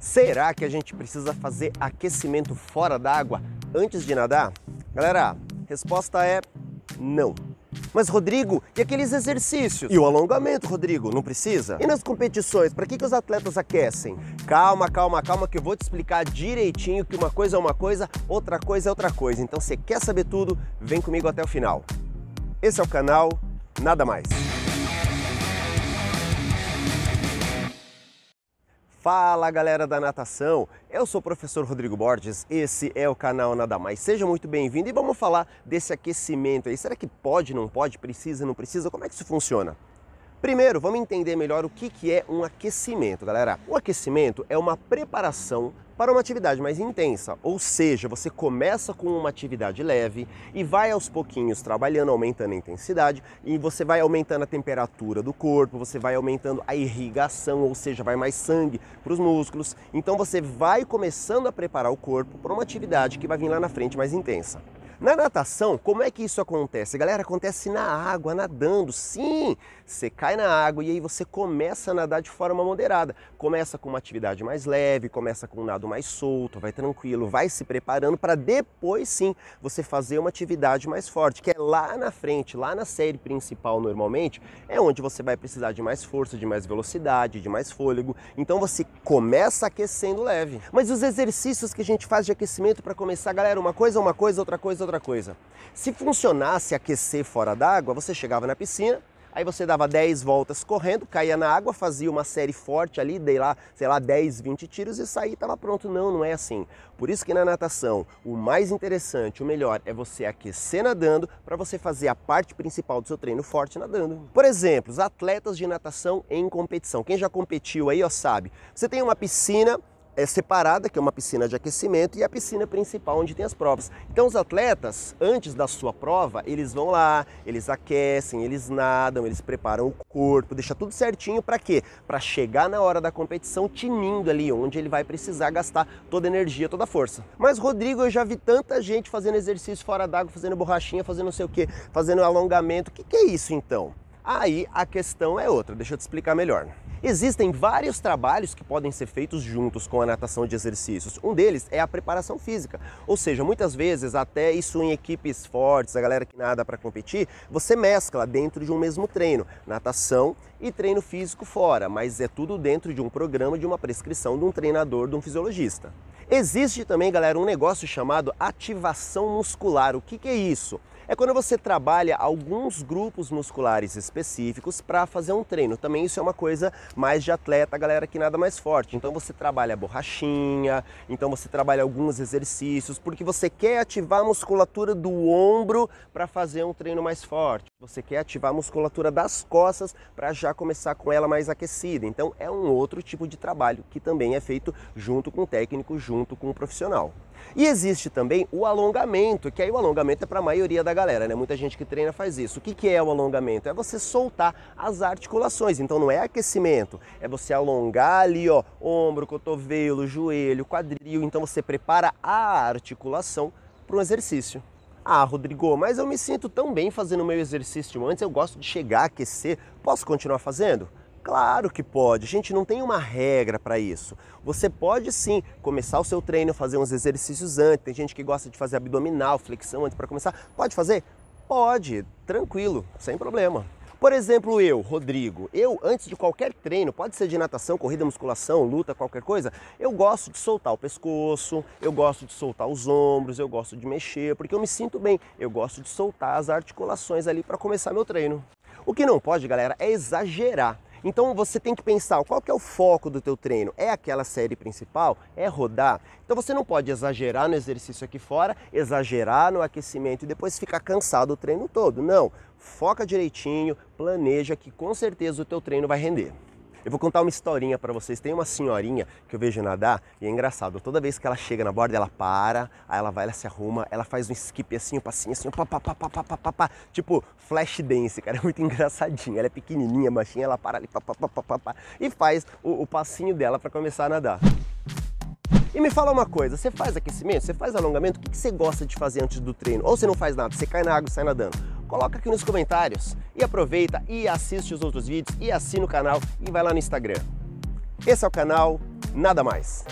Será que a gente precisa fazer aquecimento fora d'água antes de nadar? Galera, resposta é não. Mas Rodrigo, e aqueles exercícios? E o alongamento, Rodrigo, não precisa? E nas competições, para que, que os atletas aquecem? Calma, calma, calma que eu vou te explicar direitinho que uma coisa é uma coisa, outra coisa é outra coisa. Então você quer saber tudo? Vem comigo até o final. Esse é o canal Nada Mais. Fala galera da natação, eu sou o professor Rodrigo Borges, esse é o canal Nada Mais. Seja muito bem-vindo e vamos falar desse aquecimento aí. Será que pode, não pode, precisa, não precisa? Como é que isso funciona? Primeiro, vamos entender melhor o que é um aquecimento, galera. O aquecimento é uma preparação para uma atividade mais intensa. Ou seja, você começa com uma atividade leve e vai aos pouquinhos trabalhando, aumentando a intensidade e você vai aumentando a temperatura do corpo, você vai aumentando a irrigação, ou seja, vai mais sangue para os músculos. Então você vai começando a preparar o corpo para uma atividade que vai vir lá na frente mais intensa. Na natação, como é que isso acontece? Galera, acontece na água, nadando. Sim, você cai na água e aí você começa a nadar de forma moderada. Começa com uma atividade mais leve, começa com um nado mais solto, vai tranquilo, vai se preparando para depois sim você fazer uma atividade mais forte, que é lá na frente, lá na série principal normalmente, é onde você vai precisar de mais força, de mais velocidade, de mais fôlego. Então você começa aquecendo leve. Mas os exercícios que a gente faz de aquecimento para começar, galera, uma coisa, uma coisa, outra coisa, outra coisa. Se funcionasse aquecer fora d'água, você chegava na piscina, aí você dava 10 voltas correndo, caía na água, fazia uma série forte ali, dei lá, sei lá, 10, 20 tiros e saí, estava pronto. Não, não é assim. Por isso que na natação, o mais interessante, o melhor é você aquecer nadando para você fazer a parte principal do seu treino forte nadando. Por exemplo, os atletas de natação em competição. Quem já competiu aí, ó, sabe. Você tem uma piscina é, separada, que é uma piscina de aquecimento, e a piscina principal onde tem as provas. Então os atletas, antes da sua prova, eles vão lá, eles aquecem, eles nadam, eles preparam o corpo, deixa tudo certinho para quê? Para chegar na hora da competição tinindo ali, onde ele vai precisar gastar toda a energia, toda a força. Mas Rodrigo, eu já vi tanta gente fazendo exercício fora d'água, fazendo borrachinha, fazendo não sei o que, fazendo alongamento. O que, que é isso então? Aí a questão é outra, deixa eu te explicar melhor. Existem vários trabalhos que podem ser feitos juntos com a natação de exercícios. Um deles é a preparação física, ou seja, muitas vezes até isso em equipes fortes, a galera que nada para competir, você mescla dentro de um mesmo treino, natação e treino físico fora, mas é tudo dentro de um programa, de uma prescrição de um treinador, de um fisiologista. Existe também, galera, um negócio chamado ativação muscular. O que, que é isso? É quando você trabalha alguns grupos musculares específicos para fazer um treino. Também isso é uma coisa mais de atleta, galera que nada mais forte. Então você trabalha a borrachinha, então você trabalha alguns exercícios, porque você quer ativar a musculatura do ombro para fazer um treino mais forte. Você quer ativar a musculatura das costas para já começar com ela mais aquecida. Então é um outro tipo de trabalho que também é feito junto com o técnico, junto com o profissional. E existe também o alongamento, que aí o alongamento é para a maioria da galera, né? Muita gente que treina faz isso. O que, que é o alongamento? É você soltar as articulações. Então não é aquecimento, é você alongar ali, ó, ombro, cotovelo, joelho, quadril. Então você prepara a articulação para um exercício. Ah, Rodrigo, mas eu me sinto tão bem fazendo o meu exercício antes, eu gosto de chegar a aquecer. Posso continuar fazendo? Claro que pode. A gente não tem uma regra para isso. Você pode sim começar o seu treino, fazer uns exercícios antes. Tem gente que gosta de fazer abdominal, flexão antes para começar. Pode fazer? Pode, tranquilo, sem problema. Por exemplo, eu, Rodrigo, eu antes de qualquer treino, pode ser de natação, corrida, musculação, luta, qualquer coisa, eu gosto de soltar o pescoço, eu gosto de soltar os ombros, eu gosto de mexer, porque eu me sinto bem, eu gosto de soltar as articulações ali para começar meu treino. O que não pode, galera, é exagerar. Então você tem que pensar qual que é o foco do teu treino. É aquela série principal? É rodar? Então você não pode exagerar no exercício aqui fora, exagerar no aquecimento e depois ficar cansado o treino todo. Não, foca direitinho, planeja que com certeza o teu treino vai render. Eu vou contar uma historinha para vocês. Tem uma senhorinha que eu vejo nadar e é engraçado. Toda vez que ela chega na borda, ela para, aí ela vai, ela se arruma, ela faz um skip assim, um passinho assim, um pá, pá, pá, pá, pá, pá, pá, pá, tipo flash dance, cara. É muito engraçadinho. Ela é pequenininha, machinha, ela para ali, pá, pá, pá, pá, pá, pá e faz o, o passinho dela para começar a nadar. E me fala uma coisa, você faz aquecimento, você faz alongamento, o que você gosta de fazer antes do treino? Ou você não faz nada, você cai na água e sai nadando? Coloca aqui nos comentários. E aproveita e assiste os outros vídeos e assina o canal e vai lá no Instagram. Esse é o canal Nada Mais.